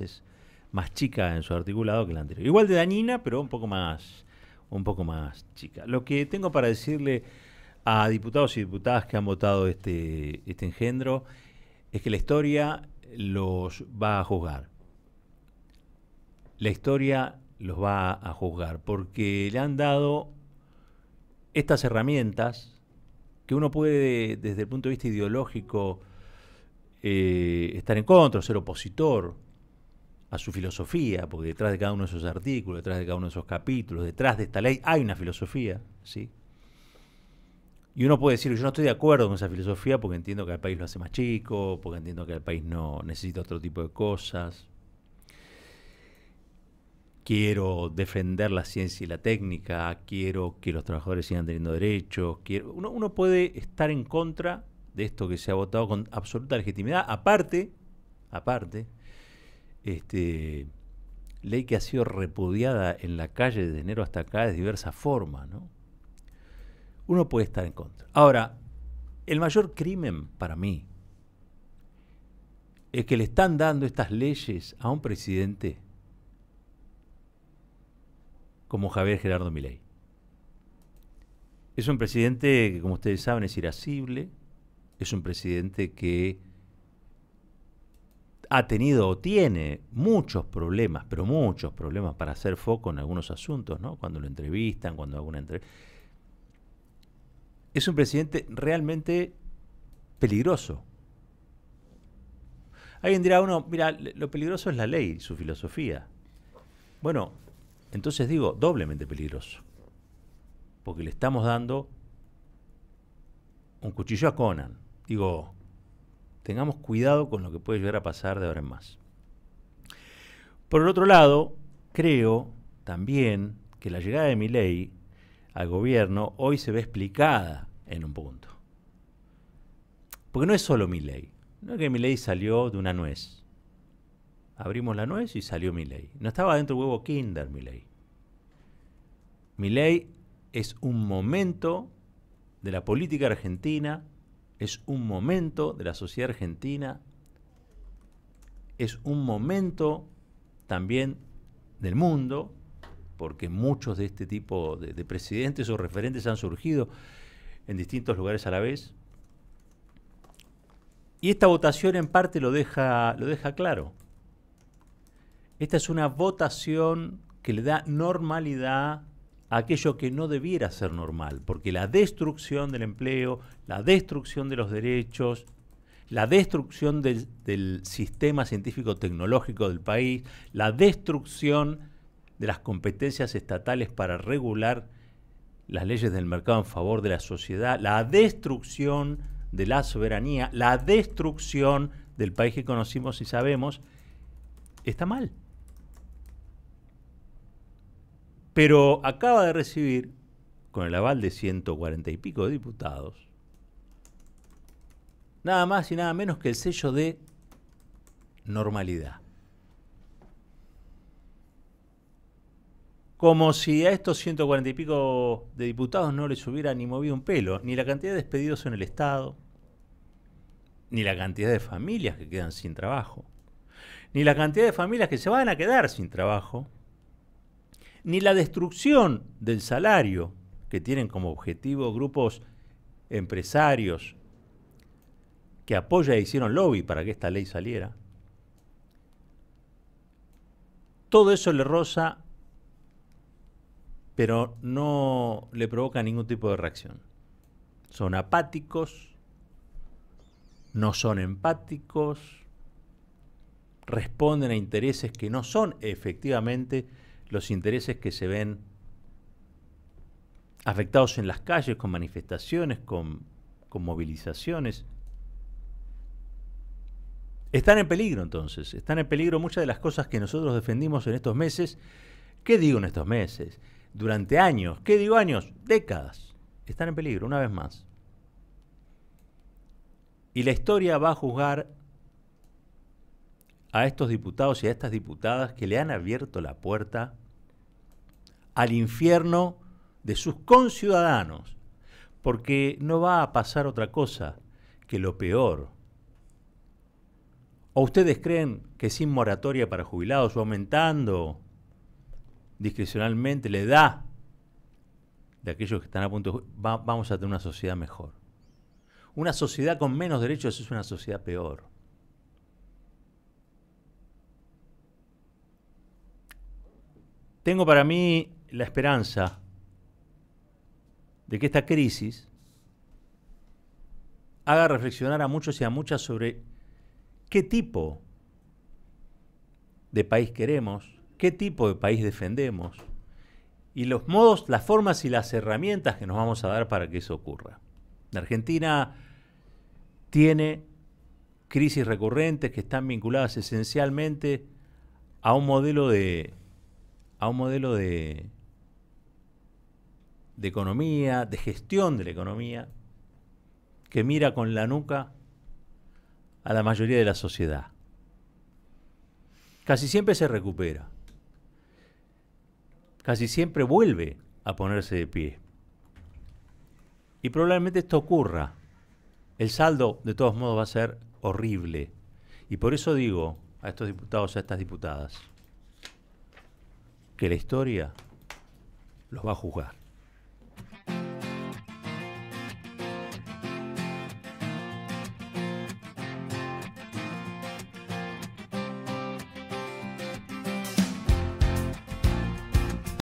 es más chica en su articulado que la anterior. Igual de dañina, pero un poco más, un poco más chica. Lo que tengo para decirle a diputados y diputadas que han votado este, este engendro es que la historia los va a juzgar. La historia los va a juzgar porque le han dado estas herramientas que uno puede, desde el punto de vista ideológico, eh, estar en contra, ser opositor, a su filosofía, porque detrás de cada uno de esos artículos, detrás de cada uno de esos capítulos, detrás de esta ley hay una filosofía, ¿sí? Y uno puede decir, yo no estoy de acuerdo con esa filosofía porque entiendo que el país lo hace más chico, porque entiendo que el país no necesita otro tipo de cosas. Quiero defender la ciencia y la técnica, quiero que los trabajadores sigan teniendo derechos. Quiero... uno puede estar en contra de esto que se ha votado con absoluta legitimidad. Aparte, aparte, este, ley que ha sido repudiada en la calle desde enero hasta acá de diversas formas, Uno puede estar en contra. Ahora, el mayor crimen para mí es que le están dando estas leyes a un presidente como Javier Gerardo Milei. Es un presidente que, como ustedes saben, es irascible, es un presidente que ha tenido o tiene muchos problemas, pero muchos problemas para hacer foco en algunos asuntos, ¿no? Cuando lo entrevistan, cuando alguna entrevista. Es un presidente realmente peligroso. Alguien dirá uno, mira, lo peligroso es la ley, su filosofía. Bueno, entonces digo, doblemente peligroso. Porque le estamos dando un cuchillo a Conan. Digo, tengamos cuidado con lo que puede llegar a pasar de ahora en más. Por el otro lado, creo también que la llegada de ley al gobierno hoy se ve explicada en un punto. Porque no es solo ley. No es que ley salió de una nuez. Abrimos la nuez y salió ley. No estaba dentro del huevo Kinder Mi ley es un momento de la política argentina es un momento de la sociedad argentina, es un momento también del mundo, porque muchos de este tipo de, presidentes o referentes han surgido en distintos lugares a la vez. Y esta votación en parte lo deja, lo deja claro. Esta es una votación que le da normalidad aquello que no debiera ser normal, porque la destrucción del empleo, la destrucción de los derechos, la destrucción del, sistema científico-tecnológico del país, la destrucción de las competencias estatales para regular las leyes del mercado en favor de la sociedad, la destrucción de la soberanía, la destrucción del país que conocimos y sabemos, está mal. pero acaba de recibir, con el aval de 140 y pico de diputados, nada más y nada menos que el sello de normalidad. Como si a estos 140 y pico de diputados no les hubiera ni movido un pelo, ni la cantidad de despedidos en el Estado, ni la cantidad de familias que quedan sin trabajo, ni la cantidad de familias que se van a quedar sin trabajo, ni la destrucción del salario que tienen como objetivo grupos empresarios que apoya e hicieron lobby para que esta ley saliera. Todo eso le roza, pero no le provoca ningún tipo de reacción. Son apáticos, no son empáticos, responden a intereses que no son efectivamente los intereses que se ven afectados en las calles, con manifestaciones, con, movilizaciones. Están en peligro entonces, están en peligro muchas de las cosas que nosotros defendimos en estos meses. ¿Qué digo en estos meses? Durante años, ¿qué digo años? Décadas. Están en peligro, una vez más. Y la historia va a juzgar a estos diputados y a estas diputadas que le han abierto la puerta al infierno de sus conciudadanos, porque no va a pasar otra cosa que lo peor. ¿O ustedes creen que sin moratoria para jubilados o aumentando discrecionalmente la edad de aquellos que están a punto de vamos a tener una sociedad mejor? Una sociedad con menos derechos es una sociedad peor. tengo para mí la esperanza de que esta crisis haga reflexionar a muchos y a muchas sobre qué tipo de país queremos, qué tipo de país defendemos y los modos, las formas y las herramientas que nos vamos a dar para que eso ocurra. La Argentina tiene crisis recurrentes que están vinculadas esencialmente a un modelo de a un modelo de, de economía, de gestión de la economía, que mira con la nuca a la mayoría de la sociedad. Casi siempre se recupera, casi siempre vuelve a ponerse de pie. Y probablemente esto ocurra. El saldo, de todos modos, va a ser horrible. Y por eso digo a estos diputados, y a estas diputadas, que la historia los va a juzgar.